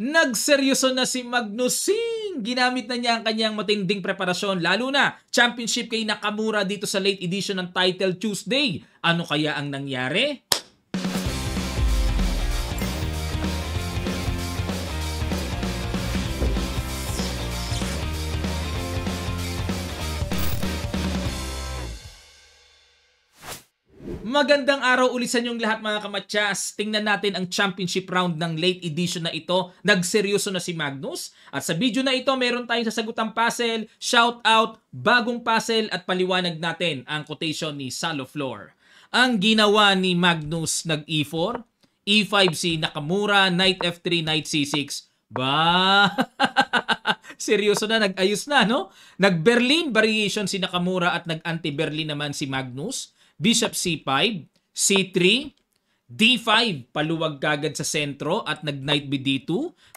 Nagseryoso na si Magnusing! Ginamit na niya ang kanyang matinding preparasyon lalo na championship kay Nakamura dito sa late edition ng Title Tuesday. Ano kaya ang nangyari? Magandang araw ulit sa inyong lahat mga kamatsas. Tingnan natin ang championship round ng late edition na ito. Nagseryoso na si Magnus. At sa video na ito, meron tayong sasagutang puzzle, shout out, bagong puzzle at paliwanag natin ang quotation ni Salo Flor. Ang ginawa ni Magnus nag E4, E5 c Nakamura, Knight F3, Knight C6. Ba! Seryoso na, nag-ayos na, no? Nag-Berlin variation si Nakamura at nag-anti-Berlin naman si Magnus bishop c5, c3, d5, paluwag kagad sa sentro at nag-knight b2, d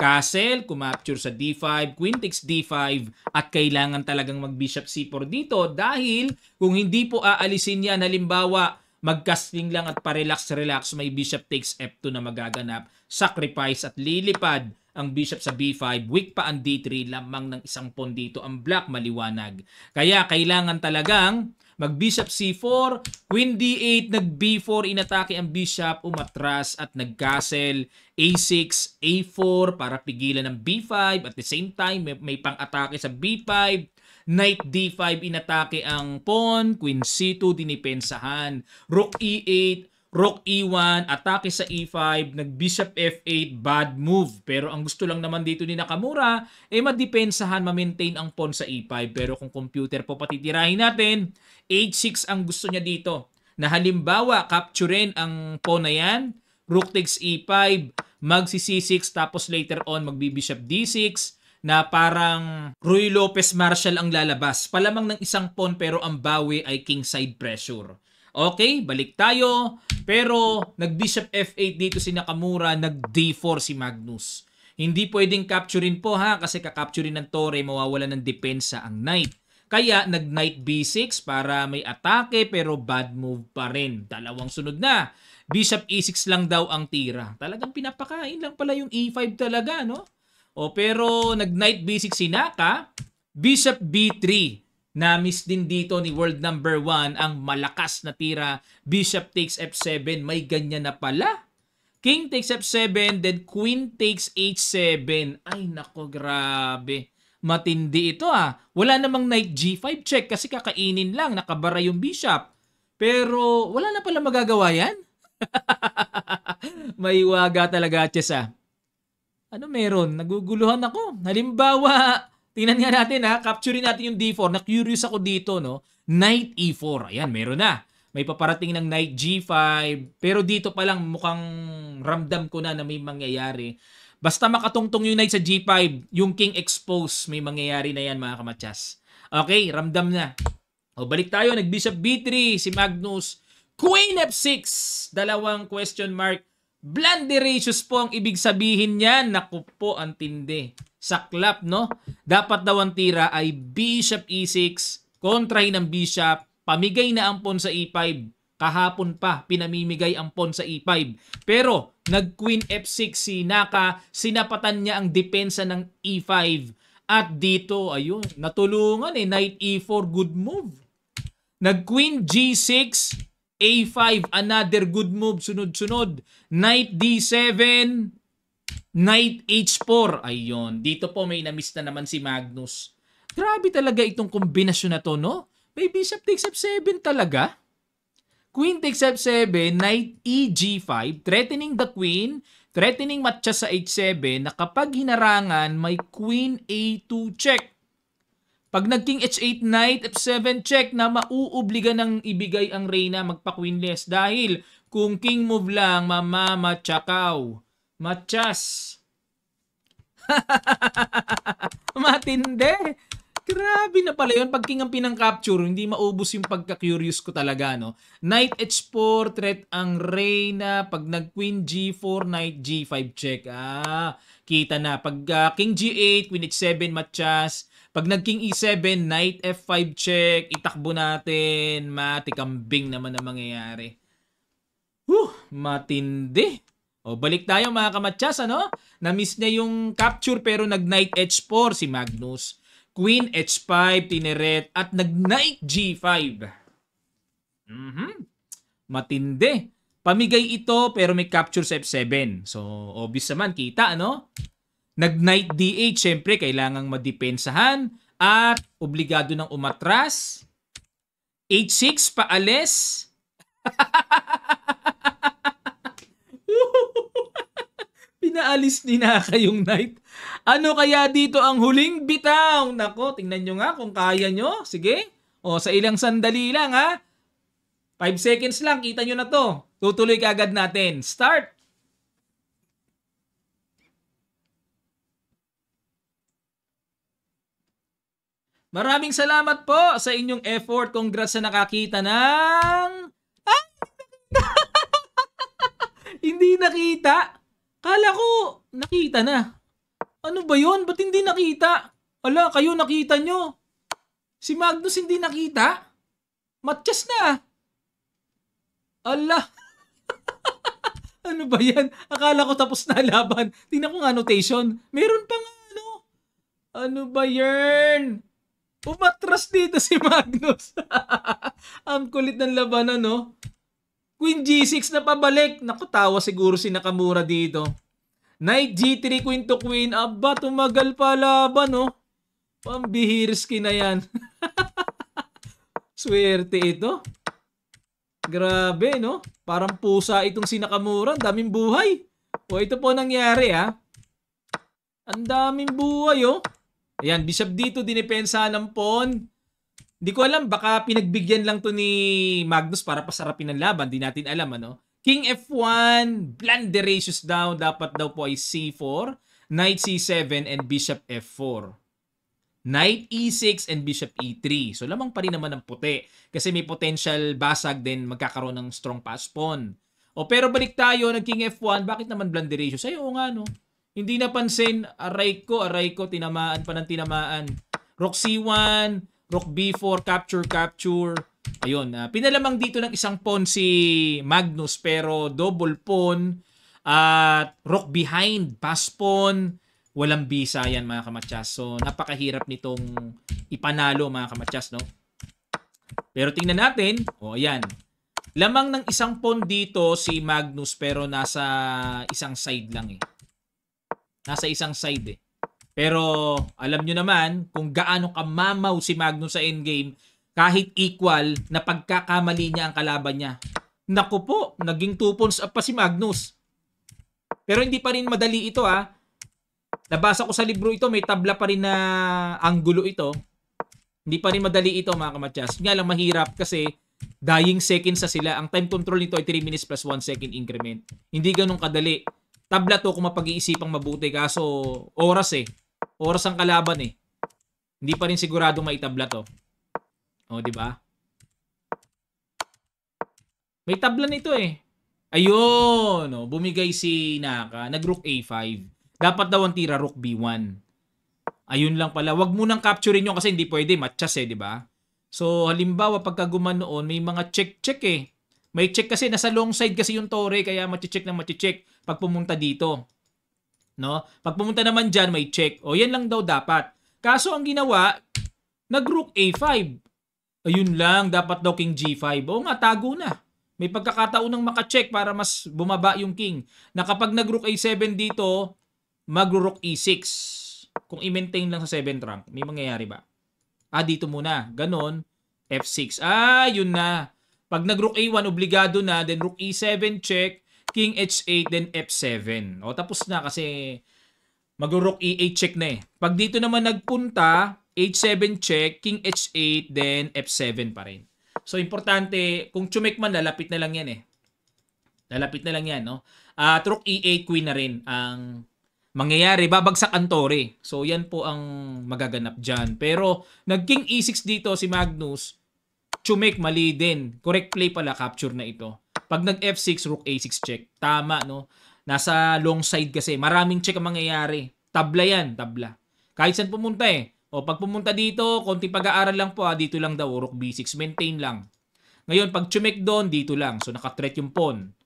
castle, kumapture sa d5, queen takes d5, at kailangan talagang mag-bishop c4 dito dahil kung hindi po aalisin yan, halimbawa, magcasting lang at parelax-relax, may bishop takes f2 na magaganap, sacrifice at lilipad ang bishop sa b5, weak pa ang d3, lamang ng isang pawn dito ang black maliwanag. Kaya kailangan talagang Mag bishop c4, queen d8, nag b4, inatake ang bishop, umatras at nag-castle a6, a4 para pigilan ng b5 at the same time may, may pang-atake sa b5 Knight D5 inatake ang pawn, Queen C2 dinipensahan, Rook E8, rook e1, atake sa e5, nag-bishop f8, bad move. Pero ang gusto lang naman dito ni Nakamura, eh madepensahan, ma-maintain ang pawn sa e5. Pero kung computer po patitirahin natin, h6 ang gusto niya dito. Na halimbawa, capturein ang pawn na yan, rook takes e5, magsi c6, tapos later on magbibishop d6, na parang Rui Lopez Marshall ang lalabas. Palamang ng isang pawn pero ang bawi ay kingside pressure. Okay, balik tayo. Pero nag-bishop F8 dito si Nakamura, nag-D4 si Magnus. Hindi pwedeng capturein po ha kasi kakapturein ng tore, mawawala ng depensa ang knight. Kaya nag knight b6 para may atake pero bad move pa rin. Dalawang sunod na. Bishop e6 lang daw ang tira. Talagang pinapakain lang pala yung e5 talaga no? O pero nag knight b6 si Naka, bishop b3 na miss din dito ni world number 1 ang malakas na tira. Bishop takes f7, may ganyan na pala. King takes f7, then queen takes h7. Ay nako, grabe. Matindi ito ah. Wala namang knight g5 check kasi kakainin lang, nakabara yung bishop. Pero wala na pala magagawa yan. may waga talaga chess ah. Ano meron? Naguguluhan ako. Halimbawa, Tingnan nga natin ha, capturein natin yung D4. Na-curious ako dito, no? Knight E4. Ayan, meron na. May paparating ng knight G5. Pero dito pa lang mukhang ramdam ko na na may mangyayari. Basta makatungtong yung knight sa G5, yung king expose, may mangyayari na yan mga kamatsas. Okay, ramdam na. O balik tayo, nag-bishop B3, si Magnus. Queen F6, dalawang question mark. Blunderatious po ang ibig sabihin niyan. Naku po, ang tindi saklap, no? Dapat daw ang tira ay bishop e6, kontrahin ng bishop, pamigay na ang pawn sa e5, kahapon pa pinamimigay ang pawn sa e5. Pero nag queen f6 si Naka, sinapatan niya ang depensa ng e5. At dito, ayun, natulungan eh, knight e4, good move. Nag queen g6, a5, another good move, sunod-sunod. Knight d7, Knight H4. Ayun. Dito po may na-miss na naman si Magnus. Grabe talaga itong kombinasyon na to, no? May Bishop takes up 7 talaga. Queen takes F7, Knight E, G5, threatening the Queen, threatening matcha sa H7 na kapag hinarangan, may Queen A2 check. Pag nagking H8, Knight F7 check na mauubliga ng ibigay ang Reyna magpa-queenless dahil kung king move lang, mamamatchakaw. Matchas. Matindi. Grabe na pala yun. Pag king ang pinang-capture, hindi maubos yung pagka-curious ko talaga, no? Knight H4, threat ang Reyna. Pag nag-Queen G4, Knight G5, check. Ah, kita na. Pag uh, King G8, Queen H7, matchas. Pag nag-King E7, Knight F5, check. Itakbo natin. Matikambing naman ang mangyayari. Huh, matindi. O balik tayo mga kamatsas, ano? Na-miss niya yung capture pero nag-knight h4 si Magnus. Queen h5, tineret, at nag-knight g5. Mm-hmm. Matindi. Pamigay ito pero may capture sa f7. So, obvious naman, kita, ano? Nag-knight d8, syempre, kailangang madepensahan at obligado ng umatras. H6, paalis. inaalis ni Naka yung night. Ano kaya dito ang huling bitaw? Nako, tingnan nyo nga kung kaya nyo. Sige. O, sa ilang sandali lang ha. 5 seconds lang, kita nyo na to. Tutuloy kaagad natin. Start! Maraming salamat po sa inyong effort. Congrats sa nakakita ng... Ah! Hindi nakita. Kala ko, nakita na. Ano ba yon? Ba't hindi nakita? Ala, kayo nakita nyo. Si Magnus hindi nakita? Matchas na. Ala. ano ba yan? Akala ko tapos na laban. Tingnan ko nga notation. Meron pang ano. Ano ba yan? Umatras dito si Magnus. Ang kulit ng labanan, no? Queen G6 na pabalik. Naku, tawa siguro si Nakamura dito. Knight G3, Queen to Queen. Aba, tumagal pa laban, Oh. Pambihirski na yan. Swerte ito. Grabe, no? Parang pusa itong si Nakamura. Daming buhay. O, ito po nangyari, ha? Ang daming buhay, oh. Ayan, bishop dito, dinipensa ng pawn. Hindi ko alam, baka pinagbigyan lang to ni Magnus para pasarapin ang laban. Hindi natin alam, ano? King F1, blunder ratios down. Dapat daw po ay C4, Knight C7, and Bishop F4. Knight E6 and Bishop E3. So lamang pa rin naman ng puti. Kasi may potential basag din magkakaroon ng strong pass pawn. O pero balik tayo ng King F1, bakit naman blunder Ay, oo nga no. Hindi napansin, aray ko, aray ko, tinamaan pa ng tinamaan. Rook C1, Rook B4, capture, capture. Ayun, uh, pinalamang dito ng isang pawn si Magnus pero double pawn at uh, rook behind, pass pawn. Walang bisa yan mga kamatsas. So napakahirap nitong ipanalo mga kamatsas, no? Pero tingnan natin. O, oh, ayan. Lamang ng isang pawn dito si Magnus pero nasa isang side lang eh. Nasa isang side eh. Pero alam nyo naman kung gaano kamamaw si Magnus sa endgame kahit equal na pagkakamali niya ang kalaban niya. Naku po, naging 2 points up pa si Magnus. Pero hindi pa rin madali ito ha. Ah. Nabasa ko sa libro ito, may tabla pa rin na anggulo ito. Hindi pa rin madali ito mga kamatyas. Nga lang mahirap kasi dying seconds sa sila. Ang time control nito ay 3 minutes plus 1 second increment. Hindi ganun kadali. Tabla to kung mapag-iisipang mabuti. Kaso oras eh. Oras ang kalaban eh. Hindi pa rin sigurado maitabla to. O, oh, di ba? May tabla nito eh. Ayun, oh, bumigay si Naka. nagrook A5. Dapat daw ang tira rook B1. Ayun lang pala. Huwag mo nang capturein yun kasi hindi pwede. Matchas eh, di ba? So, halimbawa, pagka gumanoon, may mga check-check eh. May check kasi, nasa long side kasi yung tore, kaya ma check na ma check pag pumunta dito no? Pag pumunta naman diyan may check. O yan lang daw dapat. Kaso ang ginawa, nag-rook A5. Ayun lang, dapat daw king G5. O nga, tago na. May pagkakataon ng makacheck para mas bumaba yung king. Na kapag nagrook A7 dito, mag-rook E6. Kung i-maintain lang sa 7th rank, may mangyayari ba? Ah, dito muna. Ganon. F6. Ah, yun na. Pag nag-rook A1, obligado na. Then rook E7, check. King H8 then F7. O tapos na kasi magro-rook E8 check na eh. Pag dito naman nagpunta, H7 check, King H8 then F7 pa rin. So importante, kung chumek man lalapit na lang yan eh. Lalapit na lang yan, no? At uh, rook E8 queen na rin ang mangyayari, babagsak ang tore. So yan po ang magaganap diyan. Pero nag King E6 dito si Magnus, chumek mali din. Correct play pala capture na ito. Pag nag F6, rook A6 check. Tama, no? Nasa long side kasi. Maraming check ang mangyayari. Tabla yan, tabla. Kahit saan pumunta eh. O pag pumunta dito, konti pag-aaral lang po ha, ah. dito lang daw, rook B6. Maintain lang. Ngayon, pag chumek doon, dito lang. So, naka-threat yung pawn.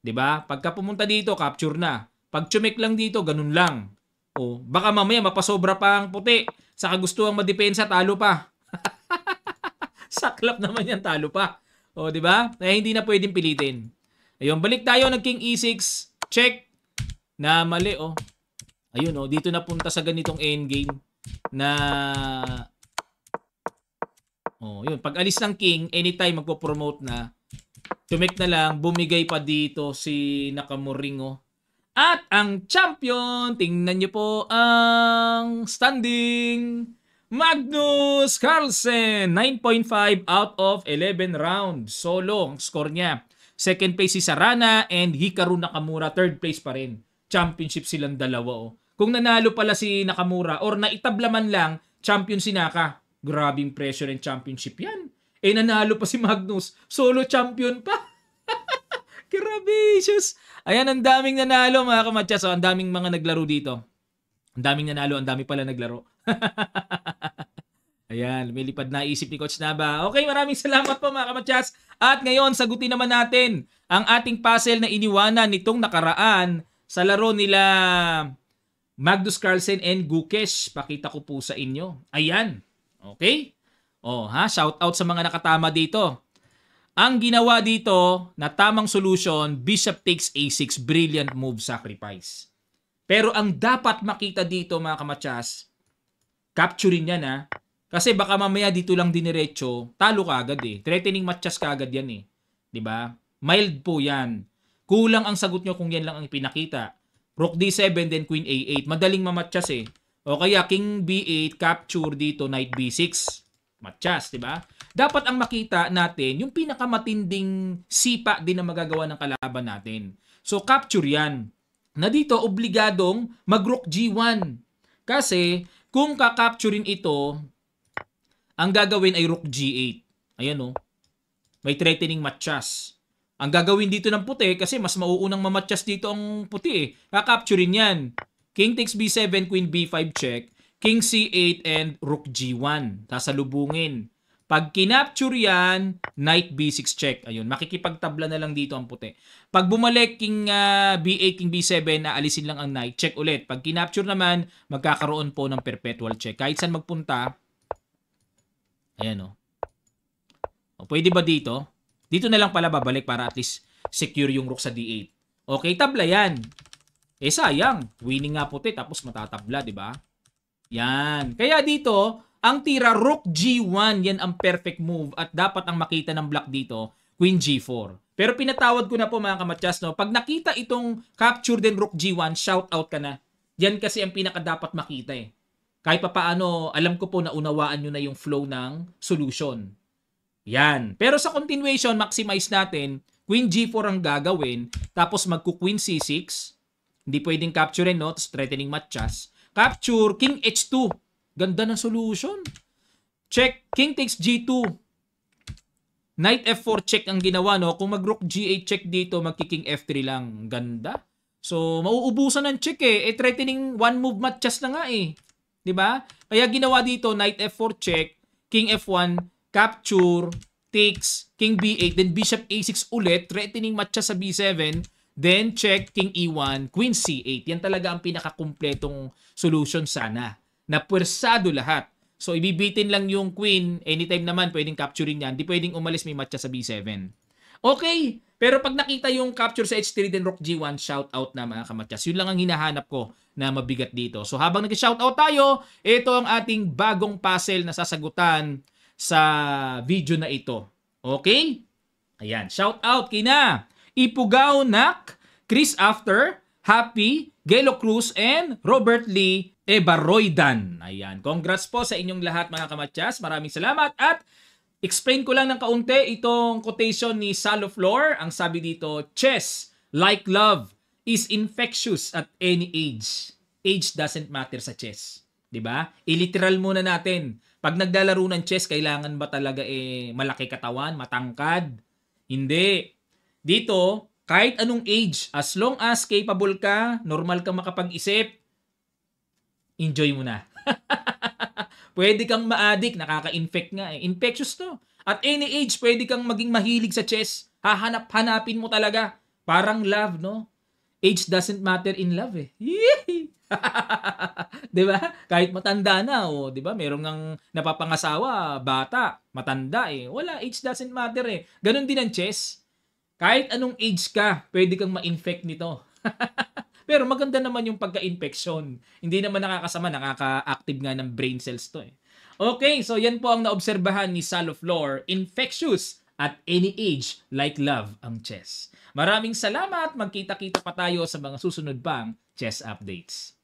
'Di ba? Pagka pumunta dito, capture na. Pag chumek lang dito, ganun lang. O, baka mamaya mapasobra pa ang puti. Sa kagustuhang madepensa, talo pa. Saklap naman yan, talo pa. O, oh, di ba? Kaya hindi na pwedeng pilitin. Ayun, balik tayo ng King E6. Check. Na mali, oh. Ayun, oh. Dito na punta sa ganitong endgame na... Oh, yun. Pag alis ng King, anytime magpo-promote na, tumik na lang, bumigay pa dito si Nakamoringo. Oh. At ang champion, tingnan nyo po ang standing. Magnus Carlsen, 9.5 out of 11 rounds. Solo ang score niya. Second place si Sarana and Hikaru Nakamura. Third place pa rin. Championship silang dalawa. Oh. Kung nanalo pala si Nakamura or naitablaman lang, champion si Naka. Grabing pressure and championship yan. Eh nanalo pa si Magnus. Solo champion pa. Grabacious. Ayan, ang daming nanalo mga kamatsya. So, ang daming mga naglaro dito. Ang daming nanalo, ang dami pala naglaro. Ayan, lumilipad na isip ni Coach Naba. Okay, maraming salamat po mga kamatsas. At ngayon, sagutin naman natin ang ating puzzle na iniwanan nitong nakaraan sa laro nila Magnus Carlsen and Gukesh. Pakita ko po sa inyo. Ayan. Okay? Oh, ha? Shout out sa mga nakatama dito. Ang ginawa dito na tamang solution, Bishop takes A6. Brilliant move sacrifice. Pero ang dapat makita dito mga kamatsas, capturing yan ha. Kasi baka mamaya dito lang diniretso, talo ka agad eh. Threatening matches ka agad yan eh. 'Di ba? Mild po yan. Kulang ang sagot nyo kung yan lang ang pinakita. Rook D7, then Queen A8. Madaling mamatchas eh. O kaya King B8, capture dito, Knight B6. Matchas, di ba? Dapat ang makita natin, yung pinakamatinding sipa din na magagawa ng kalaban natin. So, capture yan. Na dito, obligadong mag-rook G1. Kasi, kung kakapturein ito, ang gagawin ay rook g8. Ayan o. Oh. May threatening matchas. Ang gagawin dito ng puti, kasi mas mauunang mamatchas dito ang puti eh. Kakapturein yan. King takes b7, queen b5 check. King c8 and rook g1. Sasalubungin. Pag kinapture yan, knight b6 check. Ayun, makikipagtabla na lang dito ang puti. Pag bumalik king uh, ah, b8, king b7, aalisin lang ang knight, check ulit. Pag kinapture naman, magkakaroon po ng perpetual check. Kahit saan magpunta, ayan o. Oh. o oh, pwede ba dito? Dito na lang pala babalik para at least secure yung rook sa d8. Okay, tabla yan. Eh sayang, winning nga puti tapos matatabla, 'di ba? Yan. Kaya dito, ang tira rook g1, yan ang perfect move at dapat ang makita ng black dito, queen g4. Pero pinatawad ko na po mga kamatyas, no? pag nakita itong capture din rook g1, shout out ka na. Yan kasi ang pinaka dapat makita eh. Kahit paano alam ko po na unawaan nyo na yung flow ng solution. Yan. Pero sa continuation, maximize natin, queen g4 ang gagawin, tapos magku-queen c6, hindi pwedeng capturein, eh, no? Tapos threatening matchas. Capture, king h2. Ganda ng solution. Check. King takes G2. Knight F4 check ang ginawa, no? Kung mag-rook G8 check dito, magki F3 lang. Ganda. So, mauubusan ng check eh. Eh, threatening one move matches na nga eh. ba? Diba? Kaya ginawa dito, Knight F4 check, King F1, capture, takes, King B8, then Bishop A6 ulit, threatening matches sa B7, then check, King E1, Queen C8. Yan talaga ang pinakakumpletong solution sana na Napwersado lahat. So, ibibitin lang yung queen, anytime naman pwedeng capturing yan. Di pwedeng umalis may matcha sa b7. Okay, pero pag nakita yung capture sa h3 then Rock g1, shout out na mga kamatyas. Yun lang ang hinahanap ko na mabigat dito. So habang nag-shout out tayo, ito ang ating bagong puzzle na sasagutan sa video na ito. Okay? Ayan, shout out kina Ipugaw Nak, Chris After, Happy, Gelo Cruz, and Robert Lee Ebaroidan. Ayan. Congrats po sa inyong lahat mga kamatyas. Maraming salamat at explain ko lang ng kaunti itong quotation ni Salo Flor. Ang sabi dito, chess like love is infectious at any age. Age doesn't matter sa chess. 'Di ba? Iliteral muna natin. Pag naglalaro ng chess, kailangan ba talaga eh malaki katawan, matangkad? Hindi. Dito, kahit anong age, as long as capable ka, normal ka makapag-isip, enjoy mo na. pwede kang ma-addict, nakaka-infect nga eh. Infectious to. At any age, pwede kang maging mahilig sa chess. Hahanap-hanapin mo talaga. Parang love, no? Age doesn't matter in love eh. Yee! 'Di ba? Kahit matanda na o, 'di ba? Merong ngang napapangasawa, bata, matanda eh. Wala, age doesn't matter eh. Ganon din ang chess. Kahit anong age ka, pwede kang ma-infect nito. Pero maganda naman yung pagka-infection. Hindi naman nakakasama, nakaka-active nga ng brain cells to eh. Okay, so yan po ang naobserbahan ni Saloflor, infectious at any age like love ang chess. Maraming salamat, magkita-kita pa tayo sa mga susunod pang chess updates.